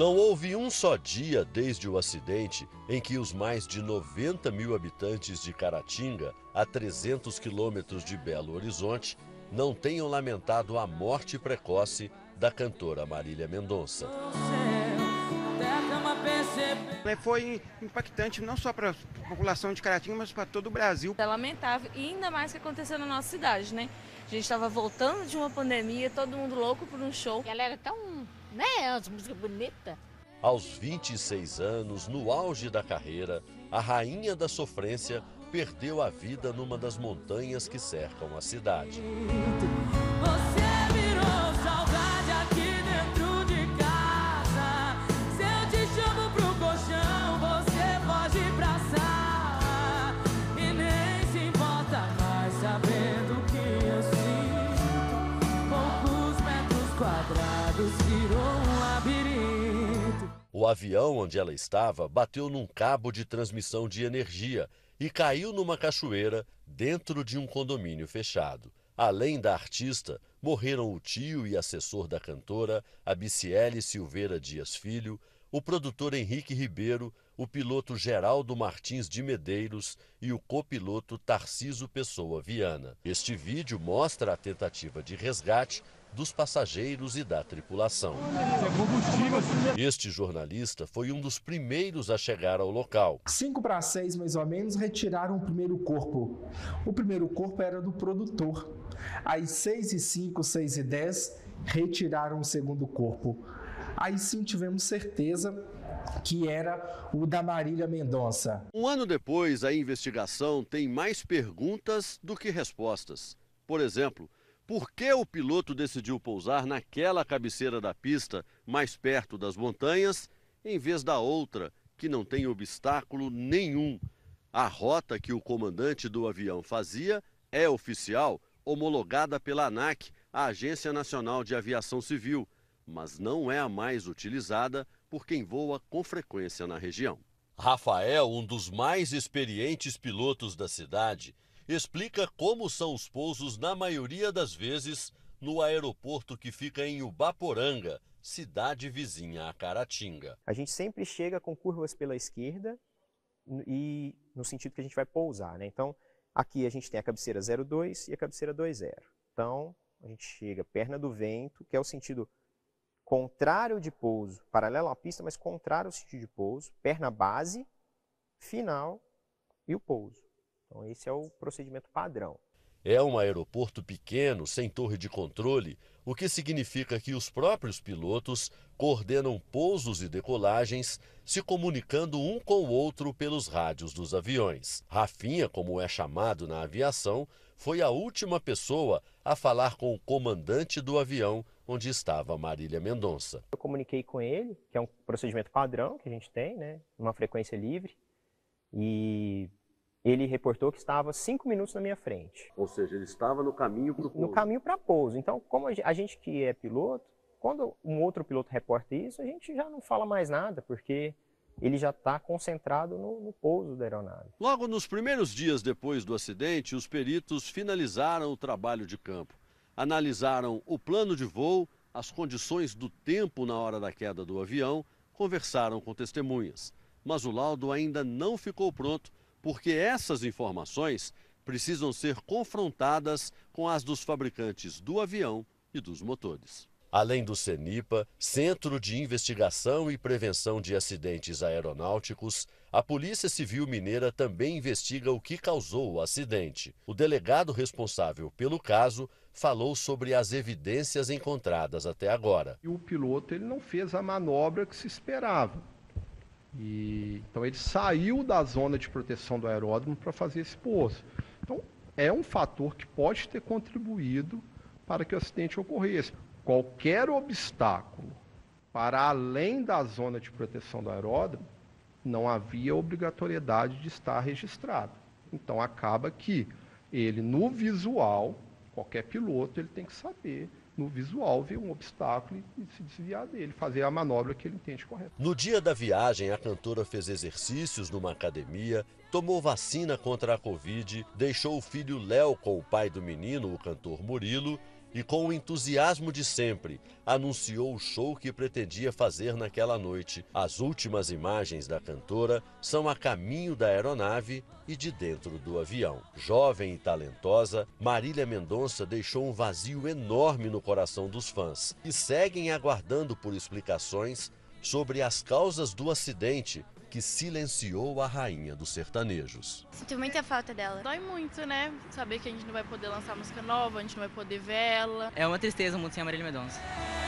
Não houve um só dia desde o acidente em que os mais de 90 mil habitantes de Caratinga, a 300 quilômetros de Belo Horizonte, não tenham lamentado a morte precoce da cantora Marília Mendonça. É, foi impactante não só para a população de Caratinga, mas para todo o Brasil. É lamentável, e ainda mais que aconteceu na nossa cidade, né? A gente estava voltando de uma pandemia, todo mundo louco por um show. E ela era tão né? As músicas bonitas. Aos 26 anos, no auge da carreira, a rainha da sofrência perdeu a vida numa das montanhas que cercam a cidade. Você virou um labirinto. O avião onde ela estava bateu num cabo de transmissão de energia e caiu numa cachoeira dentro de um condomínio fechado. Além da artista, morreram o tio e assessor da cantora, Abiciele Silveira Dias Filho, o produtor Henrique Ribeiro, o piloto Geraldo Martins de Medeiros e o copiloto Tarciso Pessoa Viana. Este vídeo mostra a tentativa de resgate dos passageiros e da tripulação. Este jornalista foi um dos primeiros a chegar ao local. Cinco para seis, mais ou menos, retiraram o primeiro corpo. O primeiro corpo era do produtor. Às seis e cinco, seis e dez, retiraram o segundo corpo. Aí sim tivemos certeza que era o da Marília Mendonça. Um ano depois, a investigação tem mais perguntas do que respostas. Por exemplo, por que o piloto decidiu pousar naquela cabeceira da pista, mais perto das montanhas, em vez da outra, que não tem obstáculo nenhum. A rota que o comandante do avião fazia é oficial, homologada pela ANAC, a Agência Nacional de Aviação Civil, mas não é a mais utilizada por quem voa com frequência na região. Rafael, um dos mais experientes pilotos da cidade, explica como são os pousos, na maioria das vezes, no aeroporto que fica em Ubaporanga, cidade vizinha a Caratinga. A gente sempre chega com curvas pela esquerda e no sentido que a gente vai pousar, né? Então, aqui a gente tem a cabeceira 02 e a cabeceira 20. Então, a gente chega perna do vento, que é o sentido contrário de pouso, paralelo à pista, mas contrário ao sentido de pouso, perna base, final e o pouso. Então, esse é o procedimento padrão. É um aeroporto pequeno, sem torre de controle, o que significa que os próprios pilotos coordenam pousos e decolagens, se comunicando um com o outro pelos rádios dos aviões. Rafinha, como é chamado na aviação, foi a última pessoa a falar com o comandante do avião onde estava Marília Mendonça. Eu comuniquei com ele, que é um procedimento padrão que a gente tem, né, uma frequência livre, e ele reportou que estava cinco minutos na minha frente. Ou seja, ele estava no caminho para o pouso. No caminho para pouso. Então, como a gente que é piloto, quando um outro piloto reporta isso, a gente já não fala mais nada, porque ele já está concentrado no, no, pouso da aeronave. Logo nos primeiros dias depois do acidente, os peritos finalizaram o trabalho de campo. Analisaram o plano de voo, as condições do tempo na hora da queda do avião, conversaram com testemunhas. Mas o laudo ainda não ficou pronto porque essas informações precisam ser confrontadas com as dos fabricantes do avião e dos motores. Além do CENIPA, Centro de Investigação e Prevenção de Acidentes Aeronáuticos, a Polícia Civil Mineira também investiga o que causou o acidente. O delegado responsável pelo caso falou sobre as evidências encontradas até agora. E o piloto ele não fez a manobra que se esperava. E, então ele saiu da zona de proteção do aeródromo para fazer esse pouso, Então é um fator que pode ter contribuído para que o acidente ocorresse. Qualquer obstáculo para além da zona de proteção do aeródromo, não havia obrigatoriedade de estar registrado. Então acaba que ele no visual Qualquer piloto ele tem que saber no visual ver um obstáculo e se desviar dele, fazer a manobra que ele entende correta. No dia da viagem, a cantora fez exercícios numa academia, tomou vacina contra a Covid, deixou o filho Léo com o pai do menino, o cantor Murilo, e, com o entusiasmo de sempre, anunciou o show que pretendia fazer naquela noite. As últimas imagens da cantora são a caminho da aeronave e de dentro do avião. Jovem e talentosa, Marília Mendonça deixou um vazio enorme no coração dos fãs, que seguem aguardando por explicações sobre as causas do acidente que silenciou a rainha dos sertanejos. Sinto muita falta dela. Dói muito, né? Saber que a gente não vai poder lançar música nova, a gente não vai poder vê-la. É uma tristeza muito sem a Marília Mendonça.